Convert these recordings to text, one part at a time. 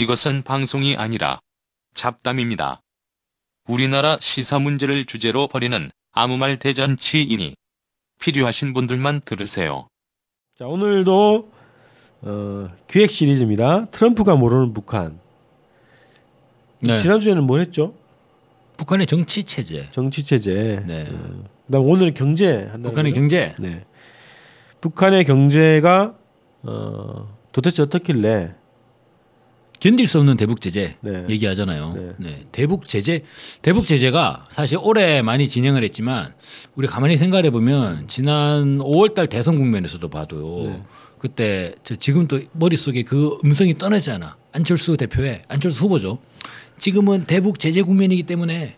이것은 방송이 아니라 잡담입니다. 우리나라 시사 문제를 주제로 벌이는 아무 말 대잔치이니 필요하신 분들만 들으세요. 자 오늘도 어, 기획 시리즈입니다. 트럼프가 모르는 북한. 네. 지난주에는 뭐 했죠? 북한의 정치 체제. 정치 체제. 네. 어, 그다음 오늘 경제 북한의 거죠? 경제. 네. 북한의 경제가 어, 도대체 어떻길래 견딜 수 없는 대북 제재 네. 얘기하잖아요. 네. 네. 대북 제재 대북 제재가 사실 올해 많이 진행을 했지만 우리 가만히 생각해 보면 지난 5월달 대선 국면에서도 봐도 네. 그때 저 지금 도 머릿속에 그 음성이 떠나지 않아 안철수 대표의 안철수 후보죠. 지금은 대북 제재 국면이기 때문에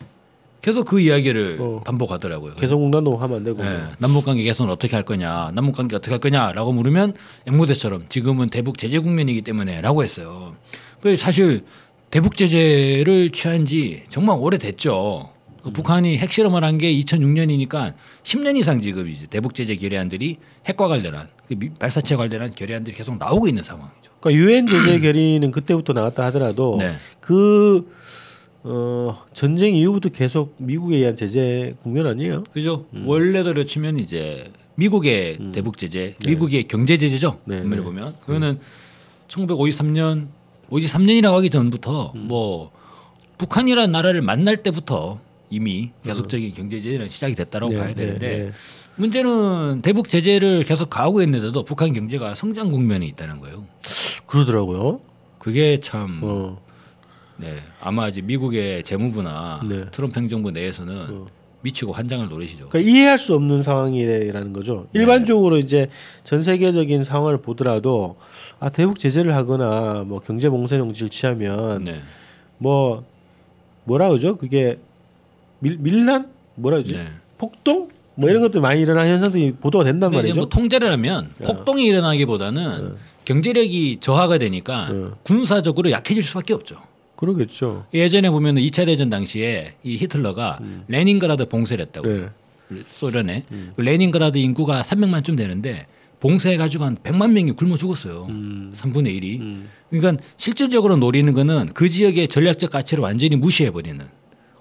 계속 그 이야기를 어. 반복하더라고요. 개성공단도 하면 안 되고. 네. 남북관계 개선 어떻게 할 거냐, 남북관계 어떻게 할 거냐라고 물으면 앵무새처럼 지금은 대북 제재 국면이기 때문에라고 했어요. 그 사실 대북 제재를 취한 지 정말 오래됐죠. 그 음. 북한이 핵실험을 한 게 2006년이니까 10년 이상 지금 이제 대북 제재 결의안들이 핵과 관련한 그 발사체 관련한 결의안들이 계속 나오고 있는 상황이죠. 그러니까 유엔 제재 결의는 그때부터 나왔다 하더라도 네. 그 어, 전쟁 이후부터 계속 미국에 의한 제재 국면 아니에요? 그죠. 음. 원래대로 치면 이제 미국의 음. 대북 제재, 네. 미국의 네. 경제 제재죠. 네. 네. 보면 그러면은 음. 1953년 오지 뭐 3년이라고 하기 전부터 음. 뭐 북한이라는 나라를 만날 때부터 이미 음. 계속적인 경제 제재는 시작이 됐다라고 네, 봐야 네, 되는데 네, 문제는 대북 제재를 계속 가하고 있는데도 북한 경제가 성장 국면에 있다는 거예요. 그러더라고요. 그게 참 어. 네, 아마 이제 미국의 재무부나 네. 트럼프 행정부 내에서는 어. 미치고 환장을 노리시죠. 그러니까 이해할 수 없는 상황이라는 거죠. 네. 일반적으로 이제 전 세계적인 상황을 보더라도 아 대북 제재를 하거나 뭐 경제 봉쇄 정지를 취하면 네. 뭐 뭐라 그러죠? 그게 밀, 밀란 뭐라 그러지? 네. 폭동 뭐 이런 것들 많이 일어나는 현상들이 보도가 된단 말이죠. 뭐 통제를 하면 어. 폭동이 일어나기보다는 어. 경제력이 저하가 되니까 어. 군사적으로 약해질 수밖에 없죠. 그러겠죠. 예전에 보면 은 2차 대전 당시에 이 히틀러가 음. 레닌그라드 봉쇄를 했다고. 네. 소련에. 음. 그 레닌그라드 인구가 300만쯤 되는데 봉쇄해가지고 한 100만 명이 굶어 죽었어요. 음. 3분의 1이. 음. 그러니까 실질적으로 노리는 거는 그 지역의 전략적 가치를 완전히 무시해버리는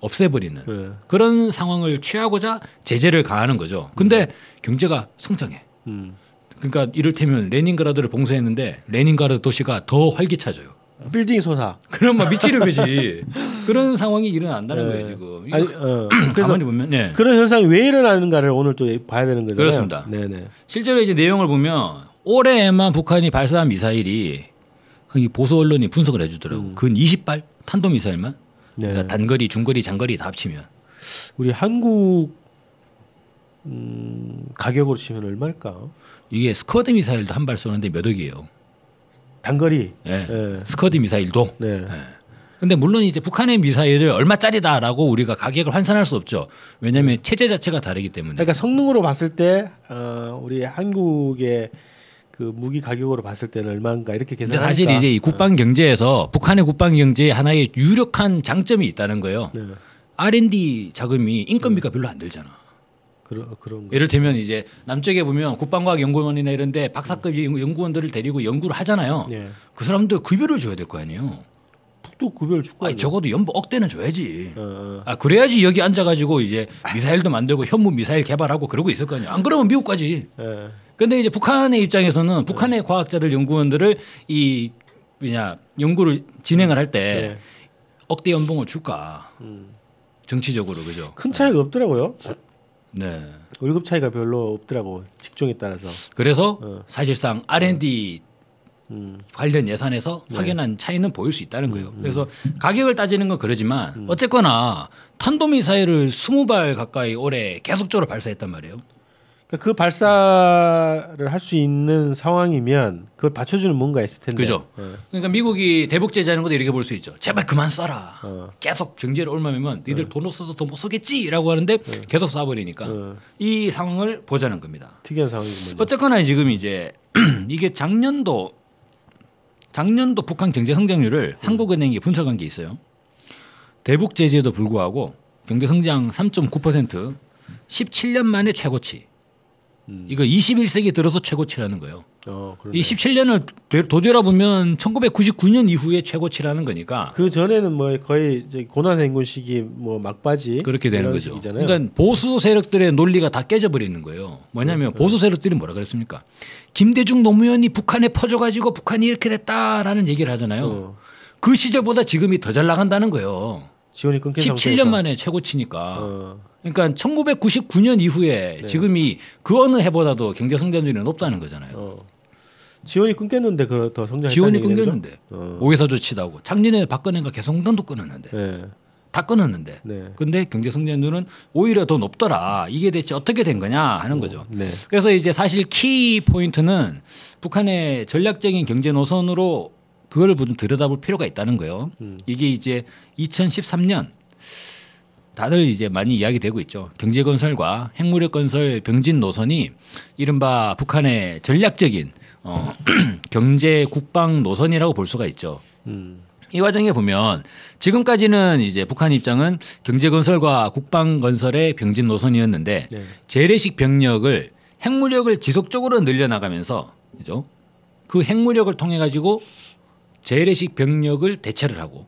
없애버리는 네. 그런 상황을 취하고자 제재를 가하는 거죠. 근데 음. 경제가 성장해. 음. 그러니까 이를테면 레닌그라드를 봉쇄했는데 레닌그라드 도시가 더 활기차져요. 빌딩 소사. 그럼 막 미치는 거지. 그런 상황이 일어난다는 네. 거예요 지금. 아니, 어. 그래서 보면 네. 그런 현상이 왜 일어나는가를 오늘 또 봐야 되는 거죠. 그렇습니다. 네네. 실제로 이제 내용을 보면 올해에만 북한이 발사한 미사일이 보수 언론이 분석을 해주더라고. 음. 근 20발 탄도 미사일만. 네. 그러니까 단거리, 중거리, 장거리 다 합치면 우리 한국 음, 가격으로 치면 얼마일까? 이게 스커드 미사일도 한 발 쏘는데 몇 억이에요. 단거리 예. 예. 스커드 미사일도. 네. 예. 근데 물론 이제 북한의 미사일을 얼마짜리다라고 우리가 가격을 환산할 수 없죠. 왜냐하면 네. 체제 자체가 다르기 때문에. 그러니까 성능으로 봤을 때 어, 우리 한국의 그 무기 가격으로 봤을 때는 얼마인가 이렇게 계산. 근데 사실 이제 이 네. 국방 경제에서 북한의 국방 경제의 하나의 유력한 장점이 있다는 거예요. 네. R&D 자금이 인건비가 네. 별로 안 들잖아. 그런 그런 예를 들면 이제 남쪽에 보면 국방과학연구원이나 이런데 박사급 연구원들을 데리고 연구를 하잖아요. 네. 그 사람들 급여를 줘야 될 거 아니에요. 북도 급여를 줄 거야. 적어도 연봉 억대는 줘야지. 어, 어. 아 그래야지 여기 앉아가지고 이제 미사일도 만들고 현무 미사일 개발하고 그러고 있을 거 아니에요. 안 그러면 미국까지. 네. 근데 이제 북한의 입장에서는 북한의 네. 과학자들 연구원들을 이 뭐냐 연구를 진행을 할때 네. 억대 연봉을 줄까? 음. 정치적으로 그죠. 큰 차이가 없더라고요. 네. 월급 차이가 별로 없더라고 직종에 따라서. 그래서 어. 사실상 R&D 음. 음. 관련 예산에서 네. 확인한 차이는 보일 수 있다는 거예요. 음, 음. 그래서 가격을 따지는 건 그러지만 음. 어쨌거나 탄도미사일을 20발 가까이 올해 계속적으로 발사했단 말이에요. 그러니까 그 발사를 할 수 있는 상황이면 그걸 받쳐주는 뭔가 있을 텐데. 그죠. 네. 그러니까 미국이 대북 제재하는 것도 이렇게 볼 수 있죠. 제발 그만 쏴라. 어. 계속 경제를 올마면 니들 어. 돈 없어서 돈못 쏘겠지라고 하는데 어. 계속 쏴버리니까 어. 이 상황을 보자는 겁니다. 특이한 상황이군요. 어쨌거나 지금 이제 이게 작년도 작년도 북한 경제 성장률을 음. 한국은행이 분석한 게 있어요. 대북 제재에도 불구하고 경제 성장 3.9% 17년 만에 최고치. 음. 이거 21세기 들어서 최고치라는 거예요. 어, 이 17년을 도되아보면 1999년 이후에 최고치라는 거니까. 그 전에는 뭐 거의 고난 행군 시기 뭐 막바지 그렇게 되는 거죠. 시기잖아요. 그러니까 보수 세력들의 논리가 다 깨져버리는 거예요. 뭐냐면 네, 네. 보수 세력들이 뭐라 그랬습니까? 김대중 노무현이 북한에 퍼져가지고 북한이 이렇게 됐다라는 얘기를 하잖아요. 어. 그 시절보다 지금이 더 잘 나간다는 거예요. 지원이 끊긴 17년 만에 최고치니까. 어. 그러니까 1999년 이후에 네. 지금이 그 어느 해보다도 경제 성장률이 높다는 거잖아요. 어. 지원이 끊겼는데 그더 성장. 지원이 끊겼는데 어. 5회사 조치다고 작년에 박근혜가 개성당도 끊었는데 네. 다 끊었는데 네. 근데 경제 성장률은 오히려 더 높더라. 이게 대체 어떻게 된 거냐 하는 어. 거죠. 어. 그래서 이제 사실 키 포인트는 북한의 전략적인 경제 노선으로 그걸 좀 들여다볼 필요가 있다는 거예요. 음. 이게 이제 2013년 다들 이제 많이 이야기되고 있죠. 경제 건설과 핵무력 건설 병진 노선이 이른바 북한의 전략적인 어, 경제 국방 노선이라고 볼 수가 있죠. 음. 이 과정에 보면 지금까지는 이제 북한 입장은 경제 건설과 국방 건설의 병진 노선이었는데 네. 재래식 병력을 핵무력을 지속적으로 늘려나가면서 그죠? 그 핵무력을 통해 가지고 재래식 병력을 대체를 하고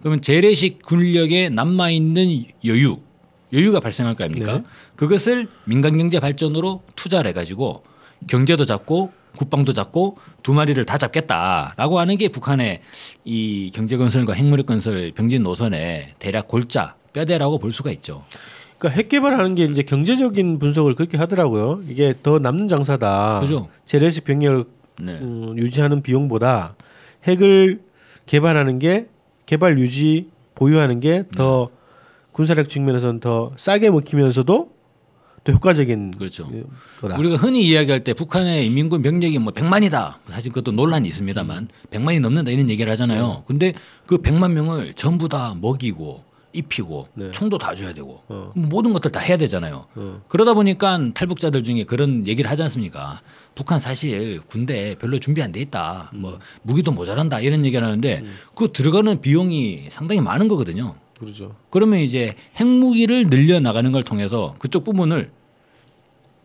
그러면 재래식 군력에 남아 있는 여유 여유가 발생할 거 아닙니까? 네. 그것을 민간 경제 발전으로 투자를 해가지고 경제도 잡고 국방도 잡고 두 마리를 다 잡겠다라고 하는 게 북한의 이 경제 건설과 핵무력 건설 병진 노선의 대략 골자 뼈대라고 볼 수가 있죠. 그러니까 핵 개발하는 게 이제 경제적인 분석을 그렇게 하더라고요. 이게 더 남는 장사다. 그죠. 재래식 병력 네. 음, 유지하는 비용보다 핵을 개발하는 게 개발 유지 보유하는 게더 네. 음. 군사력 측면에서는 더 싸게 먹히면서도 더 효과적인 그렇죠. 예, 거다. 우리가 흔히 이야기할 때 북한의 인민군 병력이 뭐 100만이다. 사실 그것도 논란이 있습니다만 100만이 음. 넘는다 이런 얘기를 하잖아요. 네. 근데 그 100만 명을 전부 다 먹이고 입히고 네. 총도 다 줘야 되고 어. 모든 것들 다 해야 되잖아요. 어. 그러다 보니까 탈북자들 중에 그런 얘기를 하지 않습니까? 북한 사실 군대 별로 준비 안 돼 있다. 뭐 무기도 모자란다 이런 얘기 하는데 음. 그 들어가는 비용이 상당히 많은 거거든요. 그렇죠. 그러면 이제 핵무기를 늘려 나가는 걸 통해서 그쪽 부분을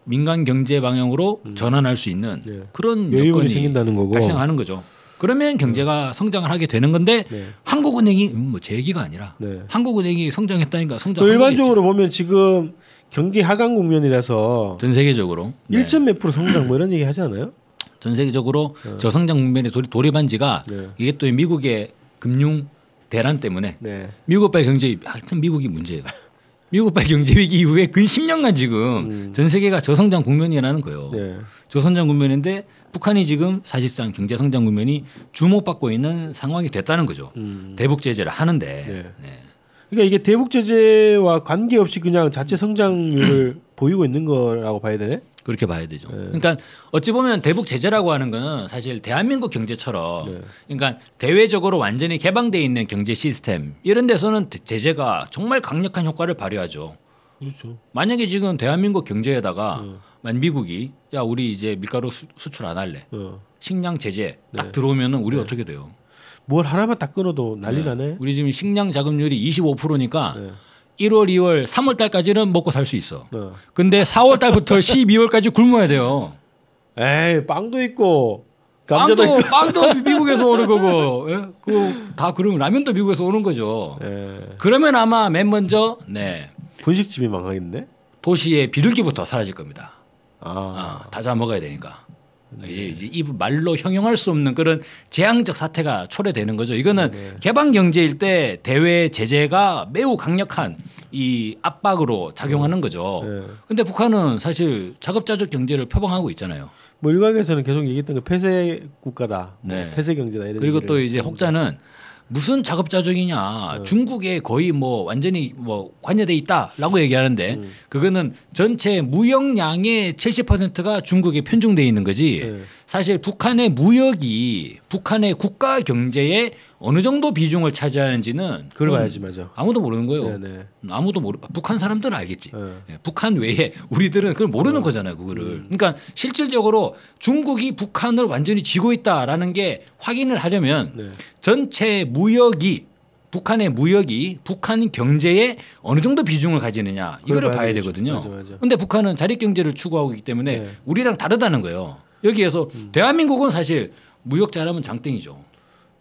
민간 경제 방향으로 음. 전환할 수 있는 네. 그런 여건이 생긴다는 거고 발생하는 거죠. 그러면 경제가 네. 성장을 하게 되는 건데 네. 한국은행이 음, 뭐제 얘기가 아니라 네. 한국은행이 성장했다니까 성장. 일반적으로 보면 지금 경기 하강 국면이라서 전 세계적으로 1점 몇 프로 성장 뭐 이런 얘기 하지 않아요? 전 세계적으로 어. 저성장 국면에 돌입, 한 지가 네. 이게 또 미국의 금융 대란 때문에 네. 미국발 경제 하여튼 미국이 문제예요. 미국발 경제 위기 이후에 근 10년간 지금 음. 전 세계가 저성장 국면이라는 거예요. 네. 저성장 국면인데 북한이 지금 사실상 경제 성장 국면이 주목받고 있는 상황이 됐다는 거죠. 음. 대북 제재를 하는데. 네. 네. 그러니까 이게 대북 제재와 관계없이 그냥 자체 성장률을 보이고 있는 거라고 봐야 되네. 그렇게 봐야 되죠. 네. 그러니까 어찌 보면 대북 제재라고 하는 건 사실 대한민국 경제처럼 네. 그러니까 대외적으로 완전히 개방돼 있는 경제 시스템 이런 데서는 제재가 정말 강력한 효과를 발휘하죠. 그렇죠. 만약에 지금 대한민국 경제에다가 네. 만 미국이 야 우리 이제 밀가루 수, 출안 할래. 네. 식량 제재 딱 네. 들어오면은 우리 네. 어떻게 돼요? 뭘 하나만 딱 끊어도 난리나네. 네. 우리 지금 식량 자금률이 25%니까 네. 1월, 2월, 3월 달까지는 먹고 살 수 있어. 네. 근데 4월 달부터 12월까지 굶어야 돼요. 에이 빵도 있고 빵도 빵도 미국에서 오는 거고 예? 그다 그러면 라면도 미국에서 오는 거죠. 에 예. 그러면 아마 맨 먼저 네 분식집이 망하겠네. 도시의 비둘기부터 사라질 겁니다. 아, 아 어, 다잡아 먹어야 되니까. 네. 예, 이 말로 형용할 수 없는 그런 재앙적 사태가 초래되는 거죠. 이거는 네. 개방 경제일 때 대외 제재가 매우 강력한 이 압박으로 작용하는 네. 거죠. 그런데 네. 북한은 사실 자급자족 경제를 표방하고 있잖아요. 뭐 일각에서는 계속 얘기했던 게 그 폐쇄 국가다, 뭐 폐쇄 경제다 이런. 그리고 또 이제 혹자는 무슨 작업자족이냐 음. 네. 중국에 거의 뭐 완전히 뭐 관여돼 있다라고 얘기하는데 음. 그거는 전체 무역량의 70%가 중국에 편중돼 있는 거지 네. 사실 북한의 무역이 북한의 국가 경제에 어느 정도 비중을 차지하는지는 그걸 봐야지 맞아. 아무도 모르는 거예요. 네네. 네. 아무도 모르. 북한 사람들은 알겠지. 네. 네 북한 외에 우리들은 그걸 모르는 어. 거잖아요. 그거를. 음. 그러니까 실질적으로 중국이 북한을 완전히 쥐고 있다라는 게 확인을 하려면 네. 전체 무역이 북한의 무역이 북한 경제에 어느 정도 비중을 가지느냐 이거를 봐야, 봐야 되거든요. 맞아, 맞아. 근데 북한은 자립 경제를 추구하고 있기 때문에 네. 우리랑 다르다는 거예요. 여기에서 음. 대한민국은 사실 무역 잘하면 장땡이죠.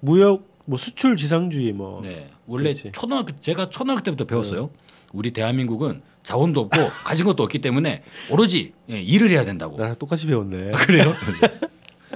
무역 뭐 수출 지상주의 뭐. 네. 원래 그렇지. 초등학교 제가 초등학교 때부터 배웠어요. 네. 우리 대한민국은 자원도 없고 가진 것도 없기 때문에 오로지 예, 일을 해야 된다고. 나랑 똑같이 배웠네. 아, 그래요?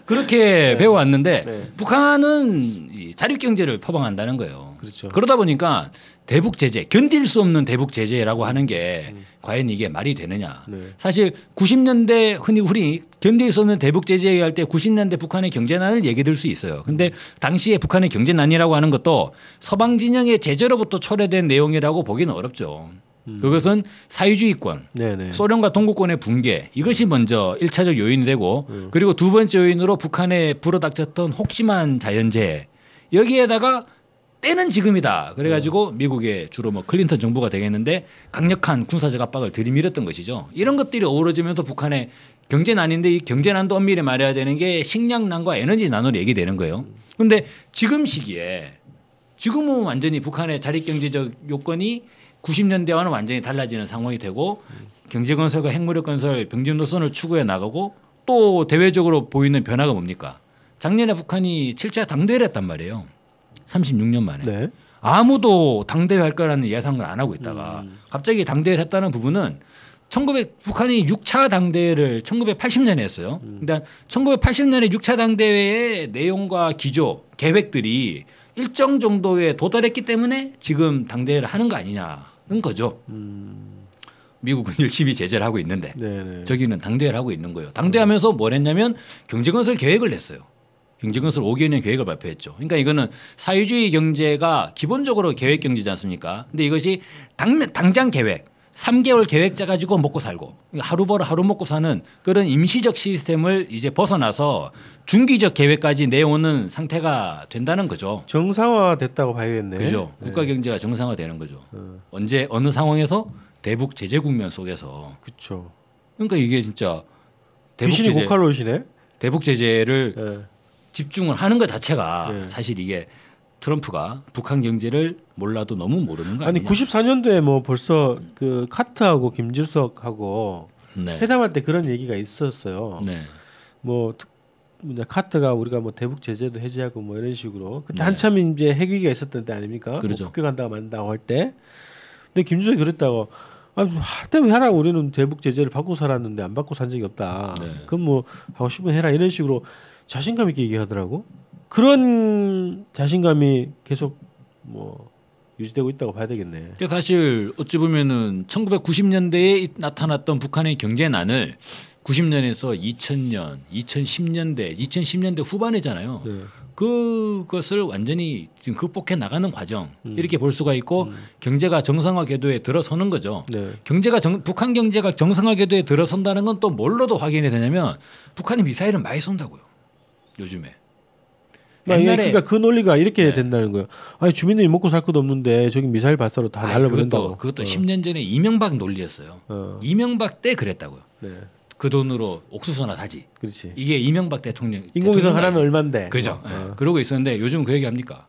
그렇게 네. 배워왔는데 네. 북한은 자립 경제를 표방한다는 거예요. 그렇죠. 그러다 보니까 대북 제재 견딜 수 없는 대북 제재라고 하는 게 음. 과연 이게 말이 되느냐. 네. 사실 90년대 흔히 우리 현대에서는 대북 제재 얘기할 때 90년대 북한의 경제난을 얘기 들수 있어요. 근데 당시에 북한의 경제난이라고 하는 것도 서방 진영의 제재로부터 철회된 내용이라고 보기는 어렵죠. 음. 그것은 사회주의권, 네네. 소련과 동구권의 붕괴 이것이 음. 먼저 일차적 요인이 되고 음. 그리고 두 번째 요인으로 북한에 불어닥쳤던 혹심한 자연재해 여기에다가 때는 지금이다. 그래가지고 음. 미국의 주로 뭐 클린턴 정부가 되겠는데 강력한 군사적 압박을 들이밀었던 것이죠. 이런 것들이 어우러지면서 북한의 경제난인데 이 경제난도 엄밀히 말해야 되는 게 식량난과 에너지 난으로 얘기되는 거예요. 근데 지금 시기에 지금은 완전히 북한의 자립경제적 요건이 90년대와는 완전히 달라지는 상황이 되고 경제건설과 핵무력건설 병진 노선을 추구해 나가고 또 대외적으로 보이는 변화가 뭡니까? 작년에 북한이 7차 당대회를 했단 말이에요. 36년 만에 네. 아무도 당대회 할 거라는 예상을 안 하고 있다가 음. 갑자기 당대회를 했다는 부분은 1900 북한이 6차 당대회를 1980년에 했어요. 음. 그러니까 1980년에 6차 당대회의 내용과 기조, 계획들이 일정 정도에 도달했기 때문에 지금 당대회를 하는 거 아니냐는 거죠. 음. 미국은 열심히 제재를 하고 있는데 네네. 네. 저기는 당대회를 하고 있는 거예요. 당대하면서 뭘 했냐면 경제건설 계획을 냈어요. 경제건설 5개년 계획을 발표했죠. 그러니까 이거는 사회주의 경제가 기본적으로 계획 경제지 않습니까? 근데 이것이 당, 당장 계획 3개월 계획 짜가지고 먹고 살고 하루 벌어 하루 먹고 사는 그런 임시적 시스템을 이제 벗어나서 중기적 계획까지 내오는 상태가 된다는 거죠. 정상화됐다고 봐야겠네. 그죠. 네. 국가 경제가 정상화되는 거죠. 어. 언제 어느 상황에서 대북 제재 국면 속에서. 그렇죠. 그러니까 이게 진짜 대북 귀신이 제재, 고칼로시네. 대북 제재를 네. 집중을 하는 것 자체가 네. 사실 이게 트럼프가 북한 경제를 몰라도 너무 모르는 거 아니, 아니 아니 94년도에 뭐 벌써 그 카트하고 김질석하고 네. 회담할 때 그런 얘기가 있었어요. 네. 뭐 특, 카트가 우리가 뭐 대북 제재도 해제하고 뭐 이런 식으로 그때 네. 한참 이제 핵위기가 있었던 때 아닙니까? 뭐 그렇죠. 뭐 국격한다고 만다고 할 때. 근데 김주석이 그랬다고 아할 때면 하라 우리는 대북 제재를 받고 살았는데 안 받고 산 적이 없다. 네. 그럼 뭐 하고 싶으면 해라 이런 식으로 자신감 있게 얘기하더라고. 그런 자신감이 계속 뭐 유지되고 있다고 봐야 되겠네. 그 사실 어찌 보면은 1990년대에 나타났던 북한의 경제난을 90년에서 2000년, 2010년대, 2010년대 후반에잖아요 네. 그것을 완전히 지금 극복해 나가는 과정 음. 이렇게 볼 수가 있고 음. 경제가 정상화 궤도에 들어서는 거죠. 네. 경제가 정, 북한 경제가 정상화 궤도에 들어선다는 건 또 뭘로도 확인이 되냐면 북한이 미사일을 많이 쏜다고요. 요즘에. 아, 예, 옛날에 그러니까 그 논리가 이렇게 네. 된다는 거예요. 아니 주민들이 먹고 살 것도 없는데 저기 미사일 발사로 다 날려버린다고. 그것도, 그것도 어. 10년 전에 이명박 논리였어요. 어. 이명박 때 그랬다고요. 네. 그 돈으로 옥수수나 사지. 그렇지. 이게 이명박 대통령 인공위성 하나면 얼마인데. 그죠. 어. 네. 그러고 있었는데 요즘 그 얘기 합니까?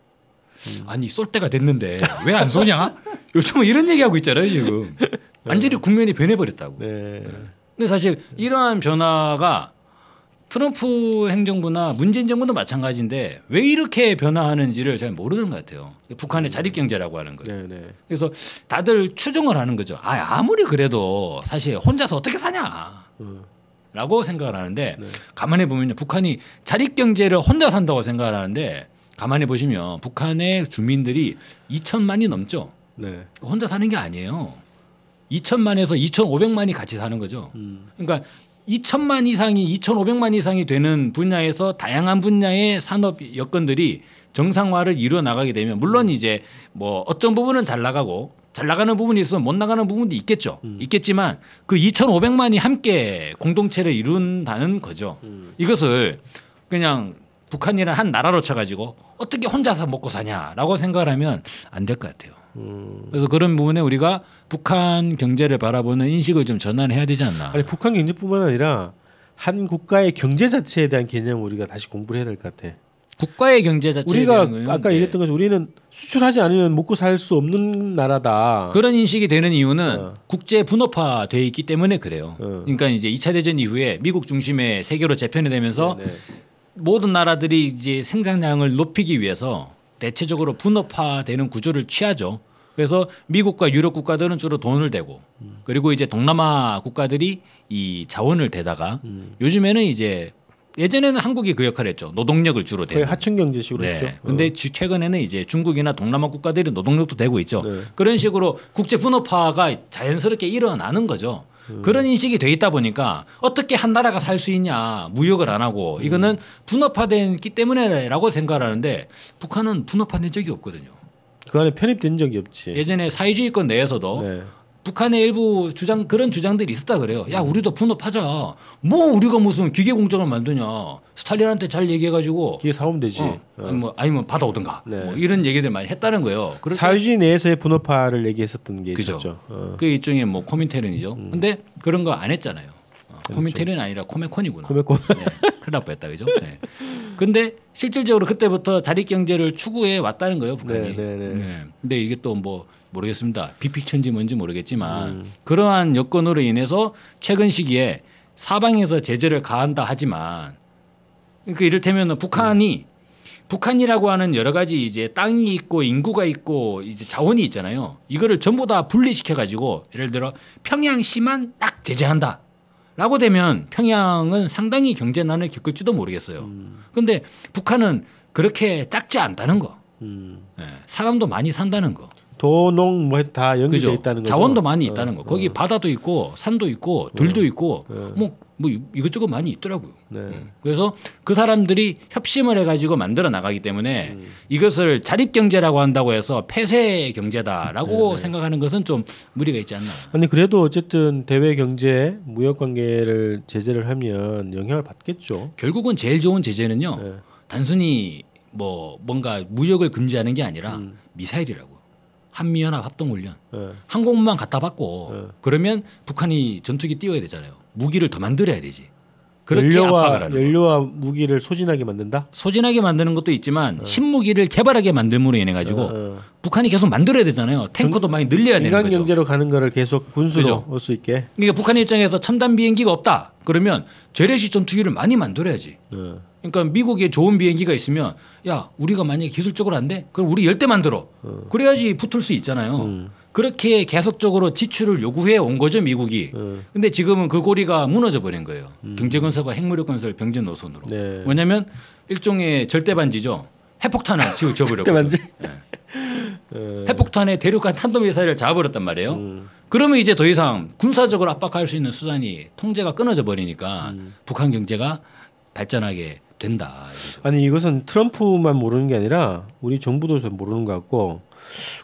음. 아니 쏠 때가 됐는데 왜 안 쏘냐? 요즘은 이런 얘기하고 있잖아요 지금. 어. 완전히 국면이 변해버렸다고. 네. 예. 근데 사실 이러한 변화가 트럼프 행정부나 문재인 정부도 마찬가지인데 왜 이렇게 변화하는지를 잘 모르는 것 같아요. 북한의 음. 자립 경제라고 하는 거예요. 네네. 그래서 다들 추정을 하는 거죠. 아 아무리 그래도 사실 혼자서 어떻게 사냐. 음. 라고 생각을 하는데 네. 가만히 보면 북한이 자립 경제를 혼자 산다고 생각을 하는데 가만히 보시면 북한의 주민들이 2천만이 넘죠. 네. 혼자 사는 게 아니에요. 2천만에서 2,500만이 같이 사는 거죠. 음. 그러니까 2천만 이상이 2,500만 이상이 되는 분야에서 다양한 분야의 산업 여건들이 정상화를 이루어 나가게 되면 물론 이제 뭐 어떤 부분은 잘 나가고 잘 나가는 부분이 있어 못 나가는 부분도 있겠죠. 음. 있겠지만 그 2,500만이 함께 공동체를 이룬다는 거죠. 음. 이것을 그냥 북한이나한 나라로 쳐가지고 어떻게 혼자서 먹고 사냐라고 생각을 하면 안 될 것 같아요. 음. 그래서 그런 부분에 우리가 북한 경제를 바라보는 인식을 좀 전환해야 되지 않나. 아니 북한 경제뿐만 아니라 한 국가의 경제 자체에 대한 개념 우리가 다시 공부를 해야 될 것 같아. 국가의 경제 자체에 우리가 대한 아까 네. 얘기했던 것처럼 우리는 수출하지 않으면 먹고 살 수 없는 나라다. 그런 인식이 되는 이유는 어. 국제 분업화돼 있기 때문에 그래요. 어. 그러니까 이제 2차 대전 이후에 미국 중심의 세계로 재편이 되면서 네네. 네. 모든 나라들이 이제 생산량을 높이기 위해서 대체적으로 분업화되는 구조를 취하죠. 그래서 미국과 유럽 국가들은 주로 돈을 대고 그리고 이제 동남아 국가들이 이 자원을 대다가 음. 요즘에는 이제 예전에는 한국이 그 역할을 했죠. 노동력을 주로 대는. 하층 경제식으로 네. 했죠. 근데 어. 최근에는 이제 중국이나 동남아 국가들이 노동력도 되고 있죠. 네. 그런 식으로 국제 분업화가 자연스럽게 일어나는 거죠. 그 그런 인식이 돼 있다 보니까 어떻게 한 나라가 살 수 있냐 무역을 안 하고 이거는 음. 분업화됐기 때문에라고 생각하는데 북한은 분업화된 적이 없거든요. 그 안에 편입된 적이 없지. 예전에 사회주의권 내에서도 네. 북한의 일부 주장 그런 주장들이 있었다 그래요. 야 우리도 분업하자. 뭐 우리가 무슨 기계 공정을 만드냐. 스탈린한테 잘 얘기해가지고 기계 사오면 되지. 어, 어. 아니 뭐 아니면 뭐 받아오든가. 네. 뭐 이런 얘기들 많이 했다는 거예요. 사회주의 내에서의 분업화를 얘기했었던 게 그죠. 있었죠. 어. 그 일종의 뭐 코민테른이죠. 음. 근데 그런 거 안 했잖아요. 어, 그렇죠. 코민테른 아니라 코메콘이구나. 코메콘. 네, 큰일 날 뻔했다 그죠. 네. 근데 실질적으로 그때부터 자립 경제를 추구해 왔다는 거예요 북한이. 네네네. 네, 네. 네. 근데 이게 또 뭐 모르겠습니다. 비피천지 뭔지 모르겠지만 음. 그러한 여건으로 인해서 최근 시기에 사방에서 제재를 가한다 하지만 그러니까 이를테면 북한이 음. 북한이라고 하는 여러 가지 이제 땅이 있고 인구가 있고 이제 자원이 있잖아요. 이거를 전부 다 분리시켜 가지고 예를 들어 평양시만 딱 제재한다. 라고 되면 평양은 상당히 경제난을 겪을지도 모르겠어요. 그런데 북한은 그렇게 작지 않다는 거. 음. 예, 사람도 많이 산다는 거. 도농 뭐다 연결돼 그 있다는 거죠. 자원도 많이 있다는 어, 거. 거기 어. 바다도 있고 산도 있고 들도 음. 어. 있고 예. 뭐뭐 이것저것 많이 있더라고요. 네. 음. 그래서 그 사람들이 협심을 해가지고 만들어 나가기 때문에 음. 이것을 자립 경제라고 한다고 해서 폐쇄 경제다라고 네, 네 생각하는 것은 좀 무리가 있지 않나. 아니 그래도 어쨌든 대외 경제 무역 관계를 제재를 하면 영향을 받겠죠. 결국은 제일 좋은 제재는요. 네. 단순히 뭐 뭔가 무역을 금지하는 게 아니라 음. 미사일이라고. 한미연합 합동훈련. 네. 항공만 갖다 받고 네. 그러면 북한이 전투기 띄워야 되잖아요. 무기를 더 만들어야 되지. 그렇게 연료와, 압박을 하는 연료와 무기를 소진하게 만든다? 소진하게 만드는 것도 있지만 어. 신무기를 개발하게 만들므로 인해 가지고 어, 어. 북한이 계속 만들어야 되잖아요. 탱커도 많이 늘려야 되는 거죠. 경제로 가는 거를 계속 군수로 올 수 있게. 그러니까 북한 입장에서 첨단 비행기가 없다. 그러면 재래식 전투기를 많이 만들어야지. 어. 그러니까 미국에 좋은 비행기가 있으면 야 우리가 만약에 기술적으로 안 돼? 그럼 우리 열대 만들어. 어. 그래야지 붙을 수 있잖아요. 음. 그렇게 계속적으로 지출을 요구해 온 거죠 미국이. 음. 근데 지금은 그 고리가 무너져 버린 거예요. 음. 경제 건설과 핵무력 건설 병진 노선으로. 네. 뭐냐면 일종의 절대 반지죠. 핵폭탄을 지우쳐 버렸고. 절대 네. 네. 핵폭탄에 대륙간 탄도미사일을 잡아버렸단 말이에요. 음. 그러면 이제 더 이상 군사적으로 압박할 수 있는 수단이 통제가 끊어져 버리니까 음. 북한 경제가 발전하게 된다. 이거죠. 아니 이것은 트럼프만 모르는 게 아니라 우리 정부도 모르는 것 같고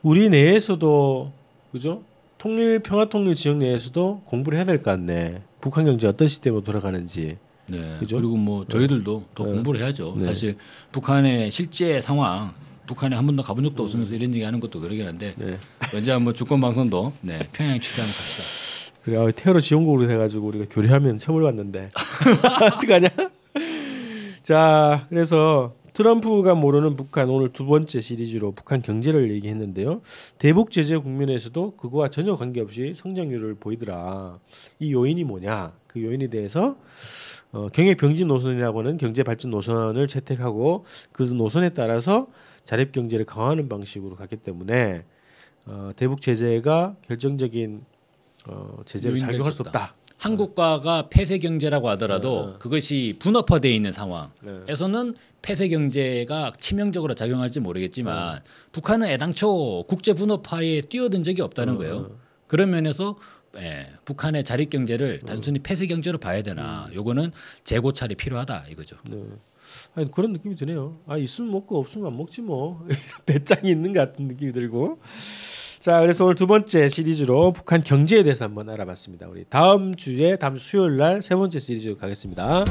우리 내에서도 그죠? 통일 평화통일 지역 내에서도 공부를 해야 될 것 같네. 북한 경제 어떤 시대로 돌아가는지. 네. 그죠? 그리고 뭐 네. 저희들도 더 네. 공부를 해야죠. 네. 사실 북한의 실제 상황 북한에 한 번도 가본 적도 음. 없으면서 이런 얘기 하는 것도 그러긴 한데 네. 언제 한번 주권 방송도 네, 평양 취재하는 갑시다. 그래 아, 테러 지원국으로 해가지고 우리가 교류하면 처벌받는데 어떡하냐? 자 그래서 트럼프가 모르는 북한 오늘 두 번째 시리즈로 북한 경제를 얘기했는데요. 대북 제재 국면에서도 그거와 전혀 관계없이 성장률을 보이더라. 이 요인이 뭐냐? 그 요인에 대해서 어, 경제 병진 노선이라고 는 경제 발전 노선을 채택하고 그 노선에 따라서 자립 경제를 강화하는 방식으로 가기 때문에 어, 대북 제재가 결정적인 어, 제재로 작용할 수 없다. 한국과가 폐쇄 경제라고 하더라도 네, 네. 그것이 분업화되어 있는 네. 상황에서는 폐쇄 경제가 치명적으로 작용할지 모르겠지만 북한은 애당초 국제 분업화에 뛰어든 적이 없다는 거예요. 그런 면에서 예, 북한의 자립 경제를 단순히 폐쇄 경제로 봐야 되나? 음. 요거는 재고찰이 필요하다 이거죠. 네. 아니, 그런 느낌이 드네요. 아 있으면 먹고 없으면 안 먹지 뭐 배짱이 있는 것 같은 느낌이 들고. 자, 그래서 오늘 두 번째 시리즈로 북한 경제에 대해서 한번 알아봤습니다. 우리 다음 주에 다음 주 수요일 날 세 번째 시리즈로 가겠습니다.